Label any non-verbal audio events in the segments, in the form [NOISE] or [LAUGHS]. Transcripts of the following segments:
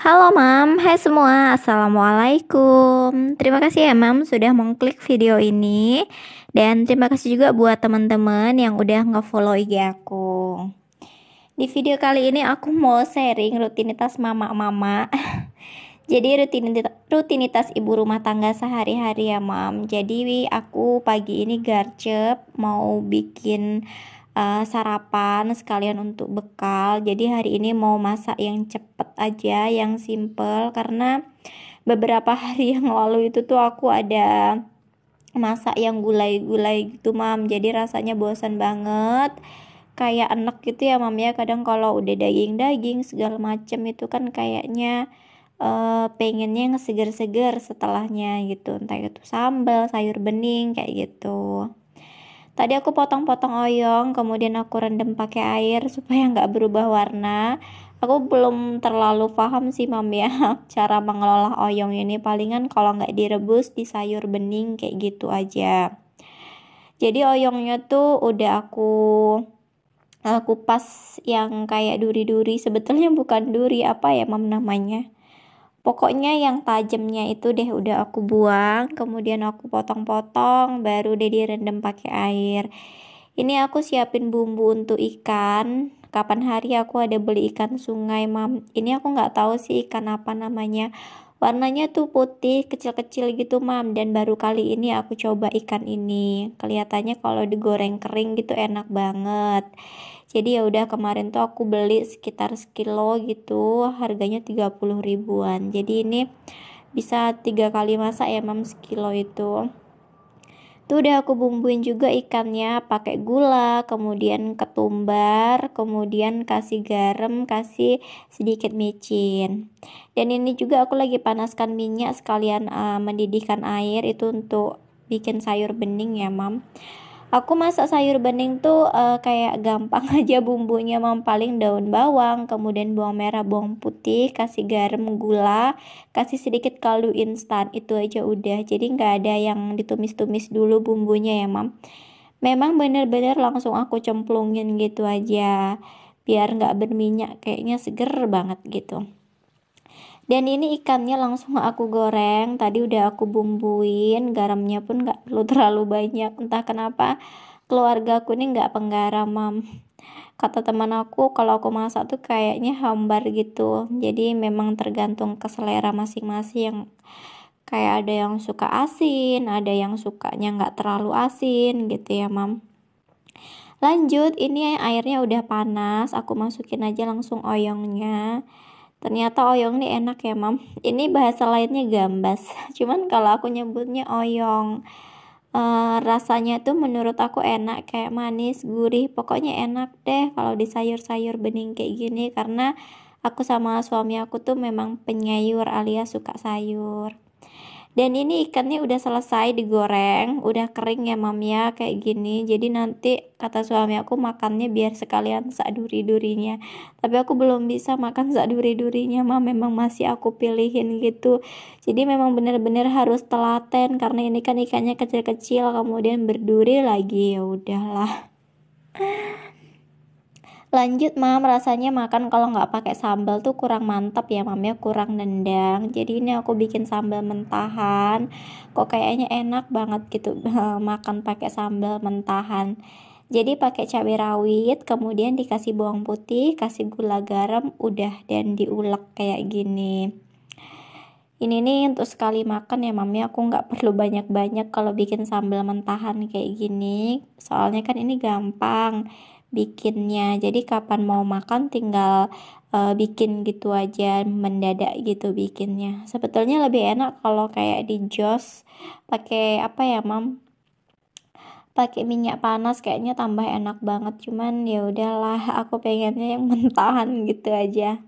Halo Mam, hai semua, Assalamualaikum Terima kasih ya Mam sudah mengklik video ini Dan terima kasih juga buat teman-teman yang udah nge-follow IG aku Di video kali ini aku mau sharing rutinitas mama-mama [LAUGHS] Jadi rutinitas, ibu rumah tangga sehari-hari ya Mam Jadi aku pagi ini garcep mau bikin uh, sarapan sekalian untuk bekal. Jadi hari ini mau masak yang cepet aja, yang simple karena beberapa [LAUGHS] hari yang lalu itu tuh aku ada masak yang gulai-gulai gitu mam jadi rasanya bosan banget kayak enak gitu ya mam ya kadang kalau udah daging-daging segala macem itu kan kayaknya uh, pengennya seger seger setelahnya gitu entah itu sambal sayur bening kayak gitu Tadi aku potong-potong oyong, kemudian aku rendam pakai air supaya nggak berubah warna. Aku belum terlalu paham sih mam ya [LAUGHS] cara mengelola oyong ini. Palingan kalau nggak direbus di sayur bening kayak gitu aja. Jadi oyongnya tuh udah aku kupas yang kayak duri-duri. Sebetulnya bukan duri apa ya mam namanya pokoknya yang tajamnya itu deh udah aku buang kemudian aku potong-potong baru deh direndam pakai air ini aku siapin bumbu untuk ikan kapan hari aku ada beli ikan sungai mam ini aku nggak tahu sih ikan apa namanya warnanya tuh putih kecil-kecil gitu mam dan baru kali ini aku coba ikan ini kelihatannya kalau digoreng kering gitu enak banget jadi ya udah kemarin tuh aku beli sekitar sekilo gitu harganya 30 ribuan jadi ini bisa tiga kali masak ya mam sekilo itu itu udah aku bumbuin juga ikannya pakai gula, kemudian ketumbar, kemudian kasih garam, kasih sedikit micin. Dan ini juga aku lagi panaskan minyak sekalian uh, mendidihkan air itu untuk bikin sayur bening ya, Mam aku masak sayur bening tuh uh, kayak gampang [LAUGHS] aja bumbunya mam paling daun bawang kemudian bawang merah bawang putih kasih garam gula kasih sedikit kaldu instan itu aja udah jadi nggak ada yang ditumis-tumis dulu bumbunya ya mam memang bener-bener langsung aku cemplungin gitu aja biar nggak berminyak kayaknya seger banget gitu dan ini ikannya langsung aku goreng tadi udah aku bumbuin garamnya pun gak perlu [LAUGHS] terlalu banyak entah kenapa keluarga aku ini nggak mam. kata teman aku kalau aku masak tuh kayaknya hambar gitu jadi memang tergantung ke selera masing-masing kayak ada yang suka asin, ada yang sukanya nggak terlalu asin gitu ya mam. Lanjut, ini airnya udah panas, aku masukin aja langsung oyongnya. Ternyata oyong ini enak ya, Mam. Ini bahasa lainnya gambas. [LAUGHS] Cuman kalau aku nyebutnya oyong. Uh, rasanya tuh menurut aku enak kayak manis, gurih, pokoknya enak deh kalau di sayur-sayur bening kayak gini karena aku sama suami aku tuh memang penyayur alias suka sayur dan ini ikannya udah selesai digoreng udah kering ya mam ya kayak gini jadi nanti kata suami aku makannya biar sekalian sak duri-durinya tapi aku belum bisa makan sak duri-durinya mam memang masih aku pilihin gitu jadi memang bener-bener harus telaten karena ini kan ikannya kecil-kecil kemudian berduri lagi ya udahlah lanjut mam rasanya makan kalau nggak pakai sambal tuh kurang mantap ya mam ya kurang nendang jadi ini aku bikin sambal mentahan kok kayaknya enak banget gitu [LAUGHS] makan pakai sambal mentahan jadi pakai cabai rawit, kemudian dikasih bawang putih, kasih gula garam, udah dan diulek kayak gini. Ini nih untuk sekali makan ya mami ya? aku nggak perlu banyak-banyak kalau bikin sambal mentahan kayak gini. Soalnya kan ini gampang bikinnya jadi kapan mau makan tinggal uh, bikin gitu aja mendadak gitu bikinnya sebetulnya lebih enak kalau kayak di jos pakai apa ya mam pakai minyak panas kayaknya tambah enak banget cuman ya udahlah aku pengennya yang [LAUGHS] mentahan gitu aja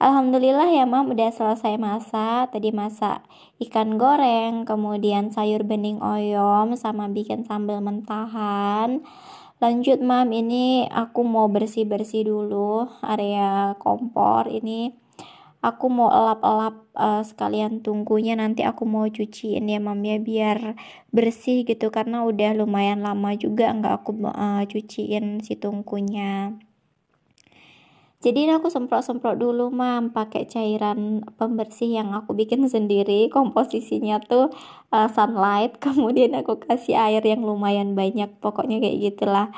Alhamdulillah ya mam udah selesai masak tadi masak ikan goreng kemudian sayur bening oyom sama bikin sambal mentahan lanjut mam ini aku mau bersih-bersih dulu area kompor ini aku mau elap-elap uh, sekalian tungkunya nanti aku mau cuciin ya mam ya biar bersih gitu karena udah lumayan lama juga nggak aku uh, cuciin si tungkunya jadi ini aku semprot-semprot dulu mam pakai cairan pembersih yang aku bikin sendiri komposisinya tuh uh, sunlight [LAUGHS] kemudian aku kasih air yang lumayan banyak pokoknya kayak gitulah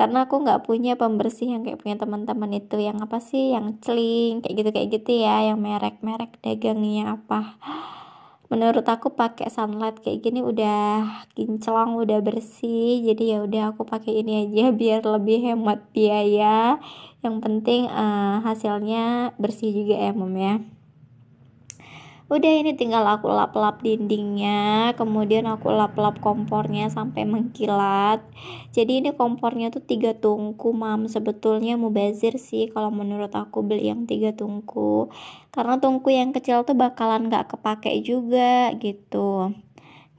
karena aku nggak punya pembersih yang kayak punya teman-teman itu yang apa sih yang celing kayak gitu kayak gitu ya yang merek-merek dagangnya apa menurut aku pakai sunlight kayak gini udah kinclong udah bersih jadi ya udah aku pakai ini aja [LAUGHS] biar lebih hemat biaya yang penting uh, hasilnya bersih juga ya mom ya udah ini tinggal aku lap-lap dindingnya kemudian aku lap-lap kompornya sampai mengkilat jadi ini kompornya tuh tiga tungku mam sebetulnya mubazir sih kalau menurut aku beli yang tiga tungku karena tungku yang kecil tuh bakalan gak kepake juga gitu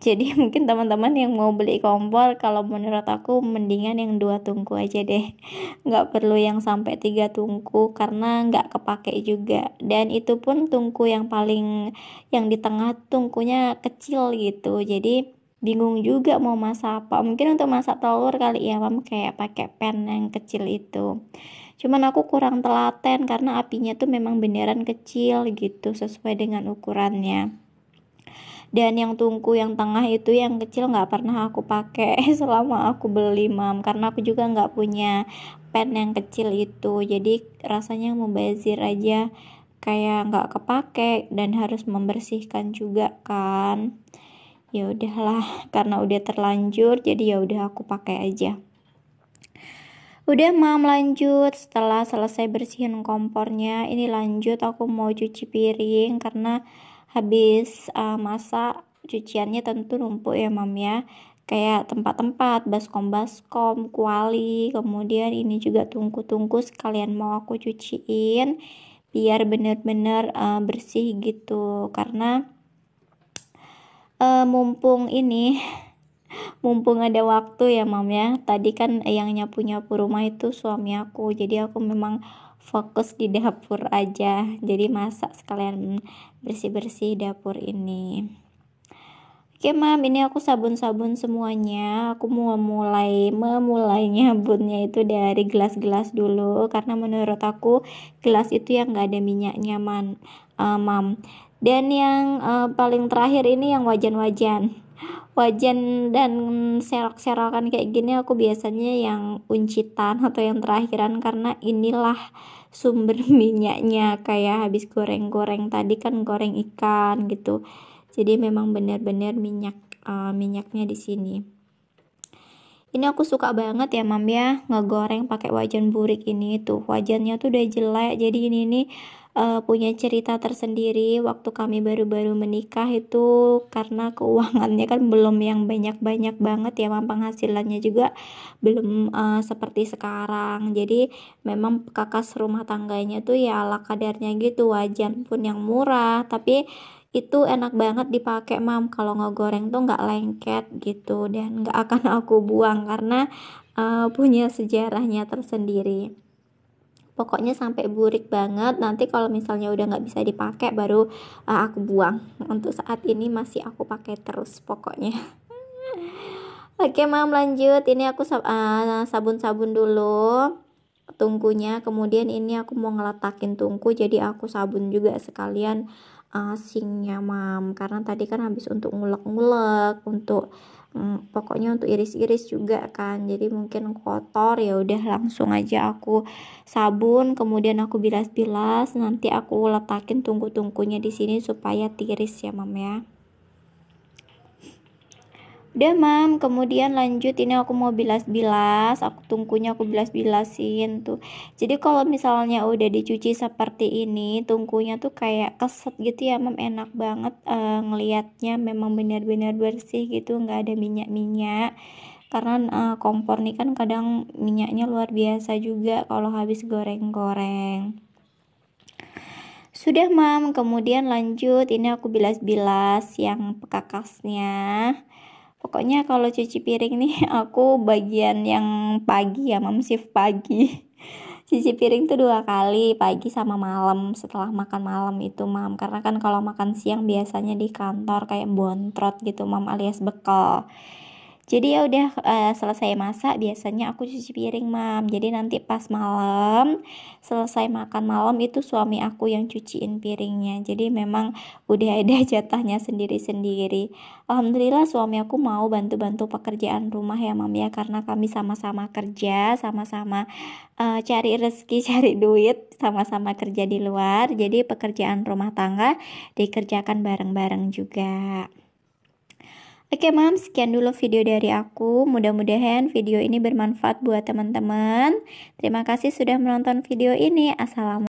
jadi [LAUGHS] mungkin teman-teman yang mau beli kompor kalau menurut aku mendingan yang dua tungku aja deh [LAUGHS] nggak perlu yang sampai tiga tungku karena nggak kepake juga dan itu pun tungku yang paling yang di tengah tungkunya kecil gitu jadi bingung juga mau masak apa mungkin untuk masak telur kali ya mam kayak pakai pan yang kecil itu cuman aku kurang telaten karena apinya tuh memang beneran kecil gitu sesuai dengan ukurannya dan yang tungku yang tengah itu yang kecil nggak pernah aku pakai [LAUGHS] selama aku beli mam karena aku juga nggak punya pen yang kecil itu jadi rasanya membazir aja kayak nggak kepake dan harus membersihkan juga kan ya udahlah [LAUGHS] karena udah terlanjur jadi ya udah aku pakai aja Udah mam lanjut setelah selesai bersihin kompornya ini lanjut aku mau cuci piring karena habis uh, eh, masak cuciannya tentu numpuk ya mam ya kayak tempat-tempat baskom baskom kuali kemudian ini juga tungku-tungku sekalian mau aku cuciin biar bener-bener uh, bersih gitu karena uh, mumpung ini [LAUGHS] mumpung ada waktu ya mam ya tadi kan yang nyapu nyapu rumah itu suami aku jadi aku memang fokus di dapur aja jadi masak sekalian bersih-bersih dapur ini Oke mam, ini aku sabun-sabun semuanya. Aku mau mulai memulai nyabunnya itu dari gelas-gelas dulu karena menurut aku gelas itu yang gak ada minyaknya man, uh, mam. Dan yang uh, paling terakhir ini yang wajan-wajan. Wajan dan serok-serokan kayak gini aku biasanya yang uncitan atau yang terakhiran karena inilah sumber [LAUGHS] minyaknya kayak habis goreng-goreng tadi kan goreng ikan gitu jadi memang benar-benar minyak uh, minyaknya di sini ini aku suka banget ya mam ya ngegoreng pakai wajan burik ini tuh wajannya tuh udah jelek jadi ini nih uh, punya cerita tersendiri waktu kami baru-baru menikah itu karena keuangannya kan belum yang banyak-banyak banget ya mam penghasilannya juga belum uh, seperti sekarang jadi memang kakak rumah tangganya tuh ya ala kadarnya gitu wajan pun yang murah tapi itu enak banget dipakai mam kalau nggak goreng tuh nggak lengket gitu dan nggak akan [LAUGHS] aku buang karena uh, punya sejarahnya tersendiri pokoknya sampai burik banget nanti kalau misalnya udah nggak bisa dipakai baru uh, aku buang untuk saat ini masih aku pakai terus pokoknya [LAUGHS] Oke mam lanjut ini aku eh, sabun-sabun uh, dulu tungkunya kemudian ini aku mau ngeletakin tungku jadi aku sabun juga sekalian uh, eh, singnya mam karena tadi kan habis untuk ngulek-ngulek untuk um, pokoknya untuk iris-iris juga kan jadi mungkin kotor ya udah langsung aja aku sabun kemudian aku bilas-bilas nanti aku letakin tungku-tungkunya di sini supaya tiris ya mam ya udah mam kemudian lanjut ini aku mau bilas-bilas aku tungkunya aku bilas-bilasin tuh jadi kalau misalnya udah dicuci seperti ini tungkunya tuh kayak keset gitu ya mam enak banget e, eh, ngelihatnya memang benar-benar bersih gitu nggak ada minyak-minyak karena e, kompor nih kan kadang minyaknya luar biasa juga kalau habis goreng-goreng sudah mam kemudian lanjut ini aku bilas-bilas yang pekakasnya pokoknya kalau cuci piring nih [LAUGHS] aku bagian yang pagi ya mam shift pagi [LAUGHS] cuci piring tuh dua kali pagi sama malam setelah makan malam itu mam karena kan kalau makan siang biasanya di kantor kayak bontrot gitu mam alias bekal jadi ya udah uh, selesai masak biasanya aku cuci piring mam jadi nanti pas malam selesai makan malam itu suami aku yang cuciin piringnya jadi memang udah [LAUGHS] ada jatahnya sendiri-sendiri alhamdulillah suami aku mau bantu-bantu pekerjaan rumah ya mam ya karena kami sama-sama kerja sama-sama uh, cari rezeki [LAUGHS] cari duit sama-sama kerja di luar jadi pekerjaan rumah tangga dikerjakan bareng-bareng juga Oke okay, mam, sekian dulu video dari aku. Mudah-mudahan video ini bermanfaat buat teman-teman. Terima kasih sudah menonton video ini. Assalamualaikum.